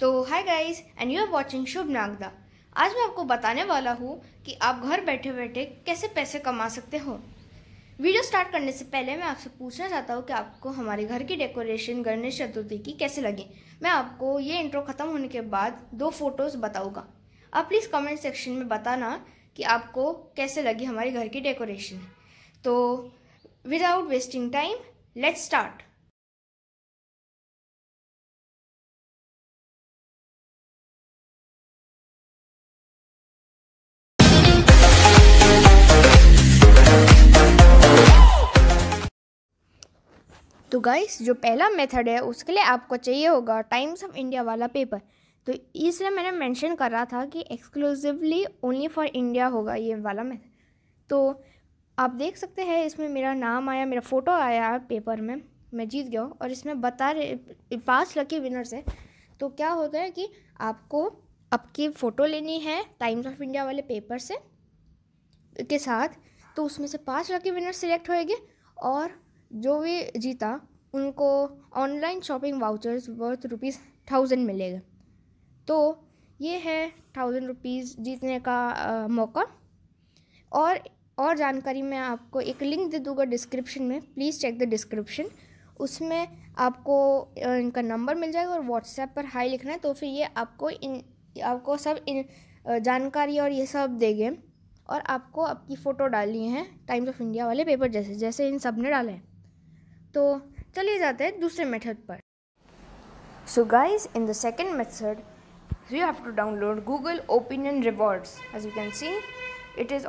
तो hi guys and you are watching Shubh Nagda आज मैं आपको बताने वाला हूँ कि आप घर बैठे बैठे कैसे पैसे कमा सकते हो वीडियो स्टार्ट करने से पहले मैं आपसे पूछना चाहता हूँ कि आपको हमारे घर की डेकोरेशन गणेश चतुर्थी की कैसे लगे मैं आपको ये इंट्रो ख़त्म होने के बाद दो फोटोज़ बताऊँगा आप प्लीज़ कमेंट सेक्शन में बताना कि आपको कैसे लगी हमारे घर की डेकोरेशन तो without wasting time let's start तो गाइस जो पहला मेथड है उसके लिए आपको चाहिए होगा टाइम्स ऑफ इंडिया वाला पेपर तो इसलिए मैंने मेंशन करा था कि एक्सक्लूसिवली ओनली फॉर इंडिया होगा ये वाला मेथड तो आप देख सकते हैं इसमें मेरा नाम आया मेरा फ़ोटो आया पेपर में मैं जीत गया और इसमें बता रहे पाँच लकी विनर्स हैं तो क्या होता है कि आपको आपकी फ़ोटो लेनी है टाइम्स ऑफ इंडिया वाले पेपर से के साथ तो उसमें से पाँच लकी विनर सिलेक्ट होएगी और जो भी जीता उनको online shopping vouchers worth rupees thousand मिलेगा तो ये है थाउजेंड रुपीज़ जीतने का आ, मौका और और जानकारी मैं आपको एक लिंक दे दूँगा डिस्क्रिप्शन में प्लीज़ चेक द डिस्क्रिप्शन उसमें आपको इनका नंबर मिल जाएगा और व्हाट्सएप पर हाई लिखना है तो फिर ये आपको इन आपको सब इन जानकारी और ये सब देंगे और आपको आपकी फ़ोटो डालनी है टाइम्स ऑफ इंडिया वाले पेपर जैसे जैसे इन सब ने डाले हैं तो चले जाते हैं दूसरे मेथड पर so guys in the second method you have to download Google opinion rewards as you can see it is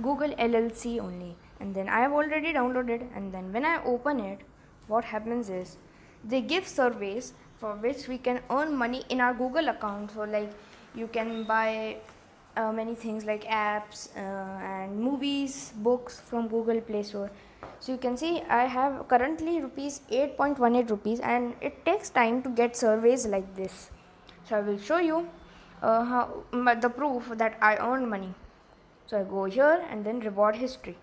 Google L L C only and then I have already downloaded and then when I open it what happens is they give service for which we can earn money in our Google account so like you can buy many things like apps and movies books from Google play store so you can see I have currently rupees 8.18 rupees and it takes time to get surveys like this so I will show you uh, how, the proof that I earned money so I go here and then reward history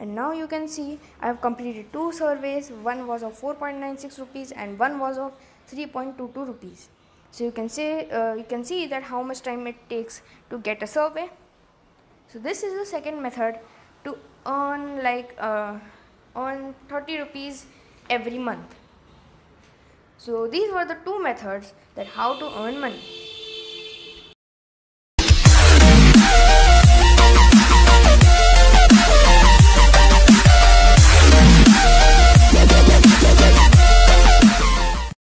and now you can see I have completed two surveys one was of 4.96 rupees and one was of 3.22 rupees so you can say uh, you can see that how much time it takes to get a survey so this is the second method to earn like uh, earn 30 rupees every month so these were the two methods that how to earn money